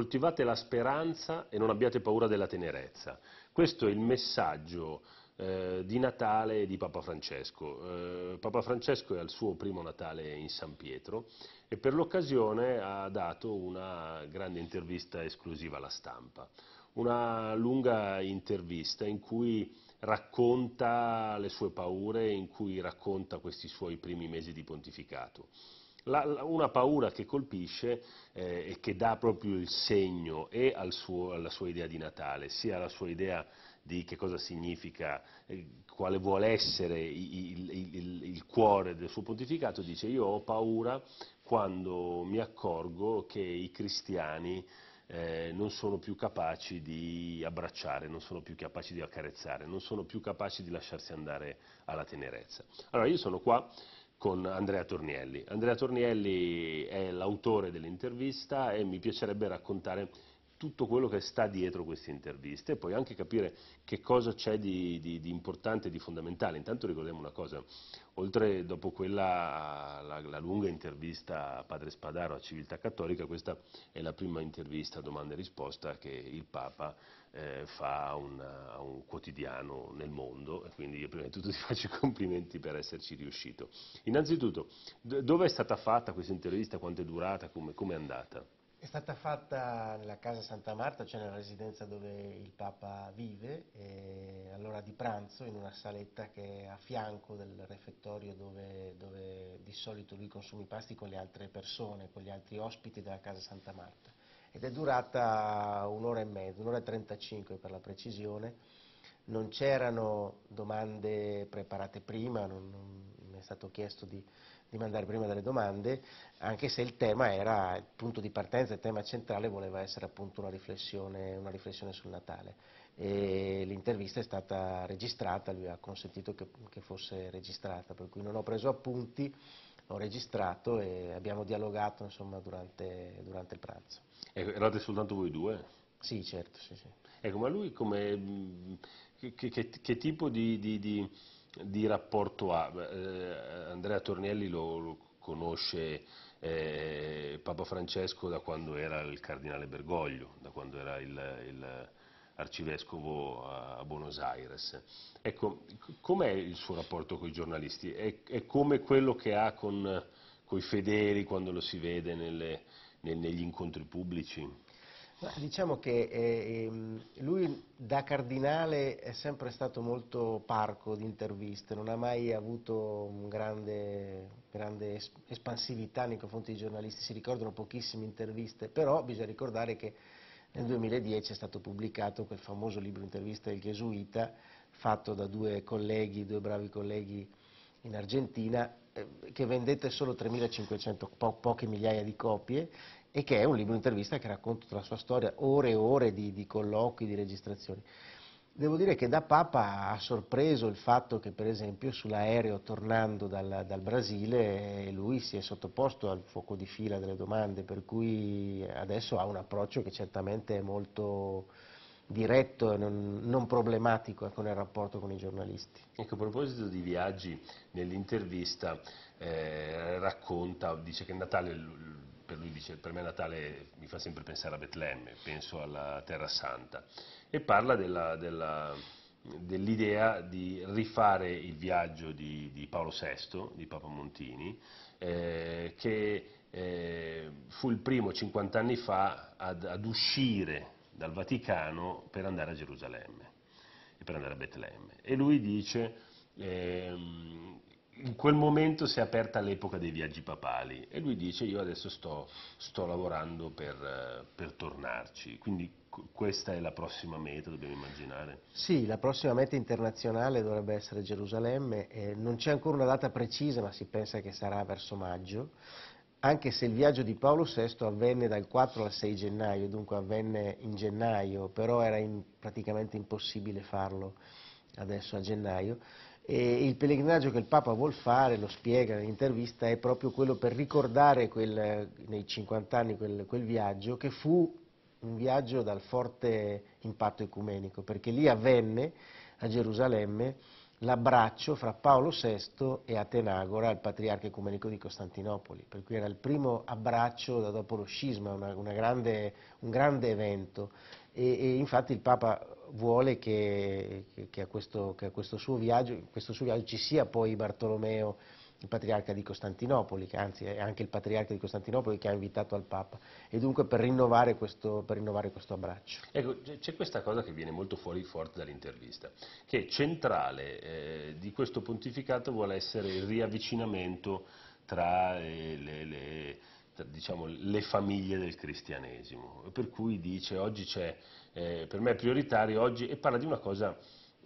coltivate la speranza e non abbiate paura della tenerezza. Questo è il messaggio eh, di Natale di Papa Francesco. Eh, Papa Francesco è al suo primo Natale in San Pietro e per l'occasione ha dato una grande intervista esclusiva alla stampa. Una lunga intervista in cui racconta le sue paure, in cui racconta questi suoi primi mesi di pontificato. La, la, una paura che colpisce eh, e che dà proprio il segno e al suo, alla sua idea di Natale, sia alla sua idea di che cosa significa, eh, quale vuole essere il, il, il, il, cuore del suo pontificato, dice io ho paura quando mi accorgo che i cristiani eh, non sono più capaci di abbracciare, non sono più capaci di accarezzare, non sono più capaci di lasciarsi andare alla tenerezza. Allora io sono qua con Andrea Tornielli. Andrea Tornielli è l'autore dell'intervista e mi piacerebbe raccontare tutto quello che sta dietro queste interviste e poi anche capire che cosa c'è di, di, di, importante e di fondamentale. Intanto ricordiamo una cosa, oltre dopo quella, la, la, lunga intervista a Padre Spadaro a Civiltà Cattolica, questa è la prima intervista a domanda e risposta che il Papa eh, fa a un, un quotidiano nel mondo e quindi io prima di tutto ti faccio i complimenti per esserci riuscito. Innanzitutto, dove è stata fatta questa intervista, quanto è durata, come è andata? È stata fatta nella casa Santa Marta, cioè nella residenza dove il Papa vive, all'ora di pranzo in una saletta che è a fianco del refettorio dove, dove, di solito lui consuma i pasti con le altre persone, con gli altri ospiti della casa Santa Marta. Ed è durata un'ora e mezza, un'ora e 35 per la precisione. Non c'erano domande preparate prima, non, non mi è stato chiesto di di mandare prima delle domande, anche se il tema era, il punto di partenza, il tema centrale voleva essere appunto una riflessione, una riflessione sul Natale. l'intervista è stata registrata, lui ha consentito che, che fosse registrata, per cui non ho preso appunti, ho registrato e abbiamo dialogato insomma, durante, durante, il pranzo. Ecco, erate soltanto voi due? Sì, certo, sì, sì. Ecco, ma lui come, che, che, che tipo di, di, di di rapporto ha. Eh, Andrea Tornelli lo, lo conosce eh, Papa Francesco da quando era il cardinale Bergoglio, da quando era il, il arcivescovo a, a Buenos Aires. Ecco, com'è il suo rapporto con i giornalisti? È, è come quello che ha con, con i fedeli quando lo si vede nelle, nel, negli incontri pubblici? diciamo che eh, lui da cardinale è sempre stato molto parco di interviste, non ha mai avuto un grande, grande espansività nei confronti dei giornalisti, si ricordano pochissime interviste, però bisogna ricordare che nel 2010 è stato pubblicato quel famoso libro intervista del Gesuita fatto da due colleghi, due bravi colleghi in Argentina ehm, che vendette solo 3.500, po poche migliaia di copie e che è un libro intervista che racconta tutta la sua storia, ore e ore di, di colloqui, di registrazioni. Devo dire che da Papa ha sorpreso il fatto che per esempio sull'aereo tornando dal, dal, Brasile lui si è sottoposto al fuoco di fila delle domande, per cui adesso ha un approccio che certamente è molto diretto e non, non problematico ecco, nel rapporto con i giornalisti. Ecco, a proposito di viaggi, nell'intervista eh, racconta, dice che Natale per lui dice per me Natale mi fa sempre pensare a Betlemme, penso alla Terra Santa, e parla dell'idea di rifare il viaggio di, di, Paolo VI, di Papa Montini, eh, che eh, fu il primo 50 anni fa ad, ad uscire dal Vaticano per andare a Gerusalemme e per andare a Betlemme. E lui dice... Eh, in quel momento si è aperta l'epoca dei viaggi papali e lui dice io adesso sto, sto lavorando per, per, tornarci, quindi questa è la prossima meta, dobbiamo immaginare? Sì, la prossima meta internazionale dovrebbe essere Gerusalemme, eh, non c'è ancora una data precisa ma si pensa che sarà verso maggio, anche se il viaggio di Paolo VI avvenne dal 4 al 6 gennaio, dunque avvenne in gennaio, però era in, praticamente impossibile farlo adesso a gennaio, e il pellegrinaggio che il Papa vuole fare, lo spiega nell'intervista, è proprio quello per ricordare quel, nei 50 anni quel, quel viaggio, che fu un viaggio dal forte impatto ecumenico, perché lì avvenne a Gerusalemme l'abbraccio fra Paolo VI e Atenagora, il patriarca ecumenico di Costantinopoli, per cui era il primo abbraccio da dopo lo scisma, una, una grande, un grande evento e, e infatti il Papa vuole che, che, a questo, che, a, questo, suo viaggio, questo suo viaggio ci sia poi Bartolomeo, il patriarca di Costantinopoli, anzi è anche il patriarca di Costantinopoli che ha invitato al Papa, e dunque per rinnovare questo, per rinnovare questo abbraccio. Ecco, c'è questa cosa che viene molto fuori forte dall'intervista, che centrale eh, di questo pontificato vuole essere il riavvicinamento tra eh, le, le diciamo, le famiglie del cristianesimo, per cui dice oggi c'è, eh, per me è prioritario oggi, e parla di una cosa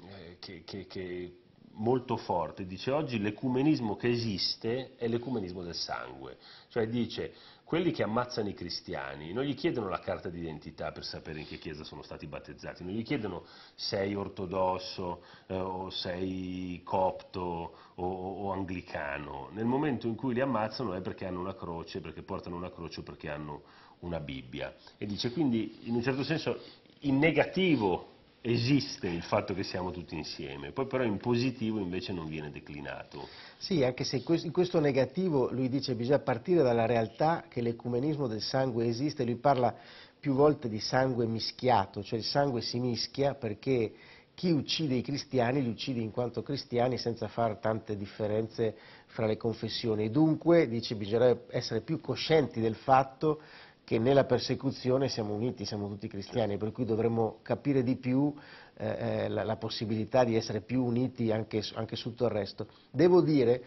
eh, che, che, che molto forte, dice oggi l'ecumenismo che esiste è l'ecumenismo del sangue, cioè dice quelli che ammazzano i cristiani non gli chiedono la carta d'identità per sapere in che chiesa sono stati battezzati, non gli chiedono sei ortodosso eh, o sei copto o, o, anglicano, nel momento in cui li ammazzano è perché hanno una croce, perché portano una croce o perché hanno una Bibbia. E dice quindi in un certo senso in negativo esiste il fatto che siamo tutti insieme, poi però in positivo invece non viene declinato. Sì, anche se in questo negativo lui dice che bisogna partire dalla realtà che l'ecumenismo del sangue esiste, lui parla più volte di sangue mischiato, cioè il sangue si mischia perché chi uccide i cristiani li uccide in quanto cristiani senza fare tante differenze fra le confessioni. Dunque, dice, bisognerebbe essere più coscienti del fatto che nella persecuzione siamo uniti, siamo tutti cristiani, certo. per cui dovremmo capire di più eh, eh, la, la, possibilità di essere più uniti anche, anche su tutto il resto. Devo dire,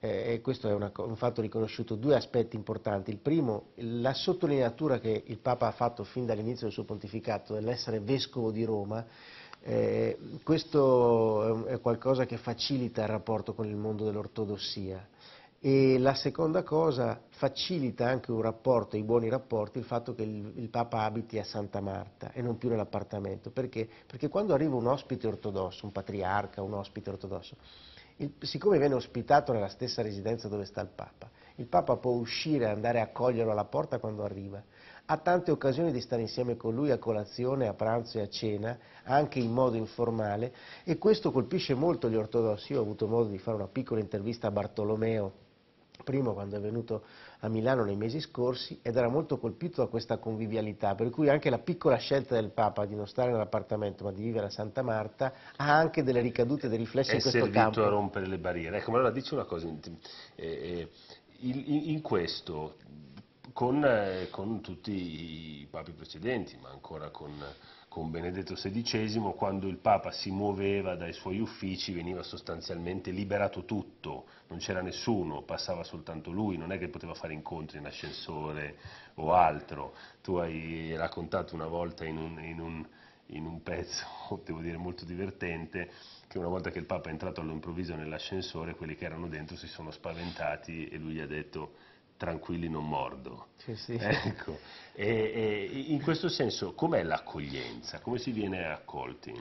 eh, e questo è una, un fatto riconosciuto, due aspetti importanti. Il primo, la sottolineatura che il Papa ha fatto fin dall'inizio del suo pontificato dell'essere vescovo di Roma, eh, questo è qualcosa che facilita il rapporto con il mondo dell'ortodossia. E la seconda cosa facilita anche un rapporto, i buoni rapporti, il fatto che il, il Papa abiti a Santa Marta e non più nell'appartamento. Perché? Perché quando arriva un ospite ortodosso, un patriarca, un ospite ortodosso, il, siccome viene ospitato nella stessa residenza dove sta il Papa, il Papa può uscire e andare a accoglierlo alla porta quando arriva. Ha tante occasioni di stare insieme con lui a colazione, a pranzo e a cena, anche in modo informale, e questo colpisce molto gli ortodossi. Io ho avuto modo di fare una piccola intervista a Bartolomeo, primo quando è venuto a Milano nei mesi scorsi ed era molto colpito da questa convivialità, per cui anche la piccola scelta del Papa di non stare nell'appartamento ma di vivere a Santa Marta ha anche delle ricadute, dei riflessi in questo campo. È servito a rompere le barriere. Ecco, ma allora dici una cosa, eh, in, in eh, questo con, eh, con, tutti i papi precedenti, ma ancora con, con, Benedetto XVI, quando il Papa si muoveva dai suoi uffici veniva sostanzialmente liberato tutto, non c'era nessuno, passava soltanto lui, non è che poteva fare incontri in ascensore o altro. Tu hai raccontato una volta in un, in un, in un pezzo, devo dire molto divertente, che una volta che il Papa è entrato all'improvviso nell'ascensore, quelli che erano dentro si sono spaventati e lui gli ha detto tranquilli non mordo. Sì, sì. Ecco. E, e, in questo senso com'è l'accoglienza? Come si viene accolti?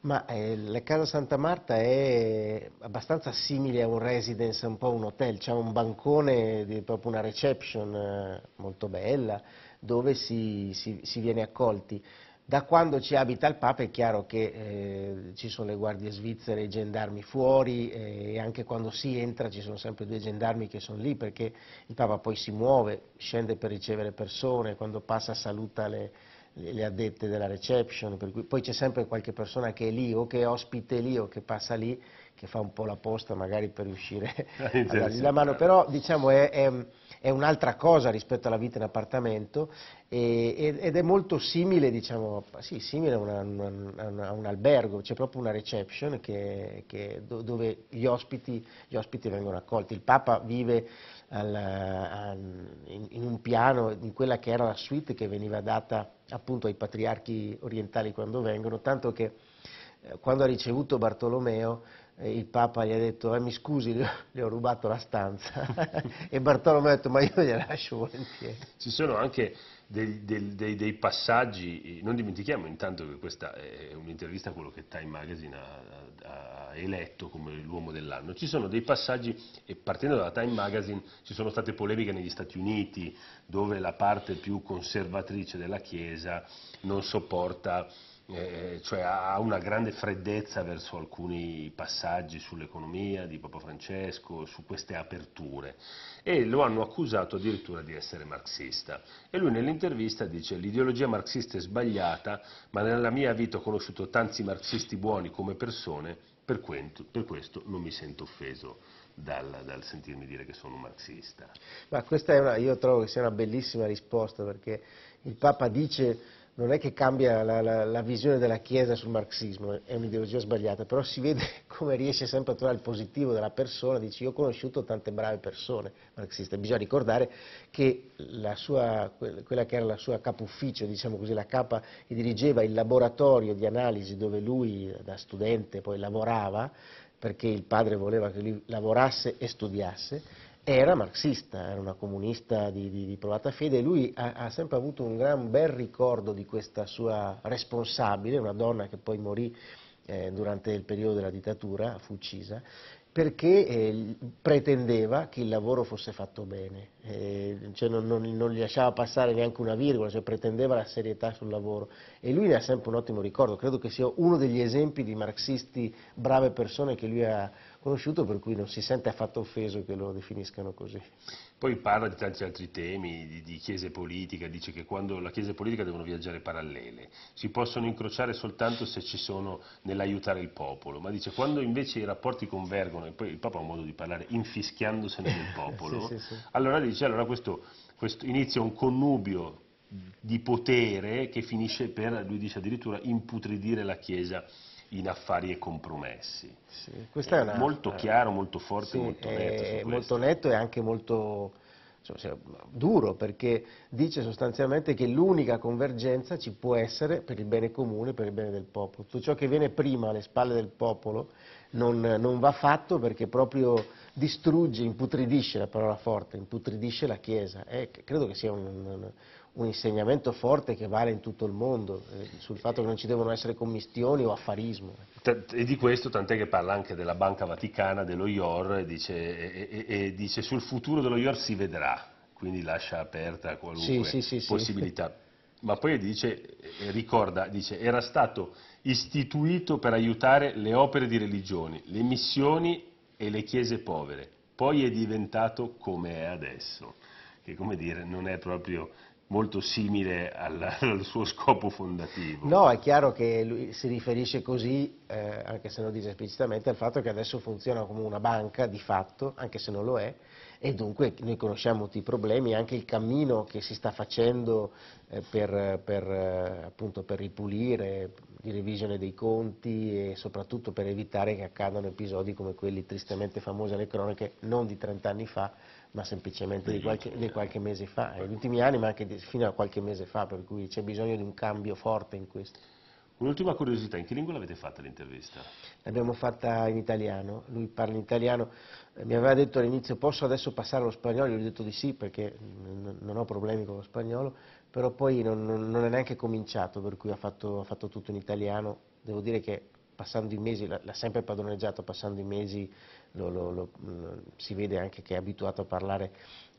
Ma eh, la casa Santa Marta è abbastanza simile a un residence, un po' un hotel, c'è un bancone, proprio una reception eh, molto bella, dove si, si, si viene accolti. Da quando ci abita il Papa è chiaro che eh, ci sono le guardie svizzere i gendarmi fuori eh, e anche quando si entra ci sono sempre due gendarmi che sono lì perché il Papa poi si muove, scende per ricevere persone, quando passa saluta le, le addette della reception, poi c'è sempre qualche persona che è lì o che è ospite lì o che passa lì, che fa un po' la posta magari per riuscire a dargli la mano, però diciamo è, è è un'altra cosa rispetto alla vita in appartamento e, ed è molto simile, diciamo, sì, simile a, una, a, un albergo, c'è proprio una reception che, che, dove gli ospiti, gli ospiti, vengono accolti. Il Papa vive al, a, in, in un piano, in quella che era la suite che veniva data appunto ai patriarchi orientali quando vengono, tanto che eh, quando ha ricevuto Bartolomeo il Papa gli ha detto, eh, mi scusi, le ho rubato la stanza. e Bartolomeo ha detto, ma io gliela lascio volentieri. Ci sono anche dei, dei, dei, dei, passaggi, non dimentichiamo intanto che questa è un'intervista a quello che Time Magazine ha, ha eletto come l'uomo dell'anno. Ci sono dei passaggi, e partendo dalla Time Magazine, ci sono state polemiche negli Stati Uniti, dove la parte più conservatrice della Chiesa non sopporta eh, cioè ha una grande freddezza verso alcuni passaggi sull'economia di Papa Francesco, su queste aperture e lo hanno accusato addirittura di essere marxista. E lui nell'intervista dice l'ideologia marxista è sbagliata, ma nella mia vita ho conosciuto tanti marxisti buoni come persone, per, questo non mi sento offeso dal, dal sentirmi dire che sono marxista. Ma questa è una, io trovo che sia una bellissima risposta perché il Papa dice non è che cambia la, la, la, visione della Chiesa sul marxismo, è un'ideologia sbagliata, però si vede come riesce sempre a trovare il positivo della persona, dice io ho conosciuto tante brave persone marxiste, bisogna ricordare che sua, quella che era la sua ufficio, diciamo così, la capa che dirigeva il laboratorio di analisi dove lui da studente poi lavorava, perché il padre voleva che lui lavorasse e studiasse, era marxista, era una comunista di, di, di provata fede e lui ha, ha, sempre avuto un gran bel ricordo di questa sua responsabile, una donna che poi morì eh, durante il periodo della dittatura, fu uccisa, perché eh, pretendeva che il lavoro fosse fatto bene, eh, cioè non, non, non, gli lasciava passare neanche una virgola, cioè pretendeva la serietà sul lavoro e lui ne ha sempre un ottimo ricordo, credo che sia uno degli esempi di marxisti brave persone che lui ha conosciuto per cui non si sente affatto offeso che lo definiscano così. Poi parla di tanti altri temi, di, di chiese politica, dice che quando la chiesa e politica devono viaggiare parallele, si possono incrociare soltanto se ci sono nell'aiutare il popolo, ma dice quando invece i rapporti convergono, e poi il Papa ha un modo di parlare infischiandosene del popolo, sì, sì, sì. allora dice allora questo, questo inizia un connubio di potere che finisce per, lui dice addirittura, imputridire la Chiesa in affari e compromessi. Sì, eh, è una, molto eh, chiaro, molto forte, sì, molto netto. molto netto e anche molto cioè, duro perché dice sostanzialmente che l'unica convergenza ci può essere per il bene comune, per il bene del popolo. Tutto ciò che viene prima alle spalle del popolo non, non va fatto perché proprio distrugge, imputridisce la parola forte, imputridisce la Chiesa. Eh, credo che sia un, un un insegnamento forte che vale in tutto il mondo, eh, sul fatto che non ci devono essere commistioni o affarismo. E di questo tant'è che parla anche della Banca Vaticana, dello IOR, e dice, e, e, e dice sul futuro dello IOR si vedrà, quindi lascia aperta qualunque sì, sì, sì, possibilità. Ma poi dice, eh, ricorda, dice, era stato istituito per aiutare le opere di religioni, le missioni e le chiese povere, poi è diventato come è adesso, che come dire non è proprio molto simile al, al, suo scopo fondativo. No, è chiaro che lui si riferisce così, eh, anche se non dice esplicitamente, al fatto che adesso funziona come una banca di fatto, anche se non lo è, e dunque noi conosciamo tutti i problemi, anche il cammino che si sta facendo eh, per, per, eh, appunto, per ripulire, di revisione dei conti e soprattutto per evitare che accadano episodi come quelli tristemente famosi alle cronache non di 30 anni fa, ma semplicemente di qualche, di qualche, mese fa, negli ultimi anni ma anche di, fino a qualche mese fa, per cui c'è bisogno di un cambio forte in questo. Un'ultima curiosità, in che lingua l'avete fatta l'intervista? L'abbiamo fatta in italiano, lui parla in italiano, eh, mi aveva detto all'inizio posso adesso passare allo spagnolo, gli ho detto di sì perché non ho problemi con lo spagnolo, però poi non, non, è neanche cominciato, per cui ha fatto, ha fatto, tutto in italiano, devo dire che passando i mesi, l'ha sempre padroneggiato, passando i mesi lo, lo, lo, si vede anche che è abituato a parlare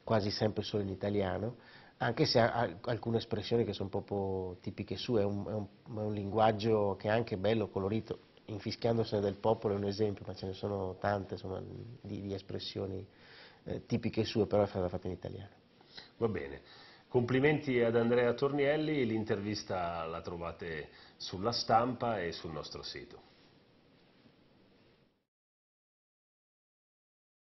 quasi sempre solo in italiano, anche se ha alcune espressioni che sono proprio tipiche sue, è un, è un, è un linguaggio che è anche bello, colorito, infischiandosene del popolo è un esempio, ma ce ne sono tante insomma, di, di, espressioni eh, tipiche sue, però è stata fatta in italiano. Va bene. Complimenti ad Andrea Tornielli, l'intervista la trovate sulla stampa e sul nostro sito.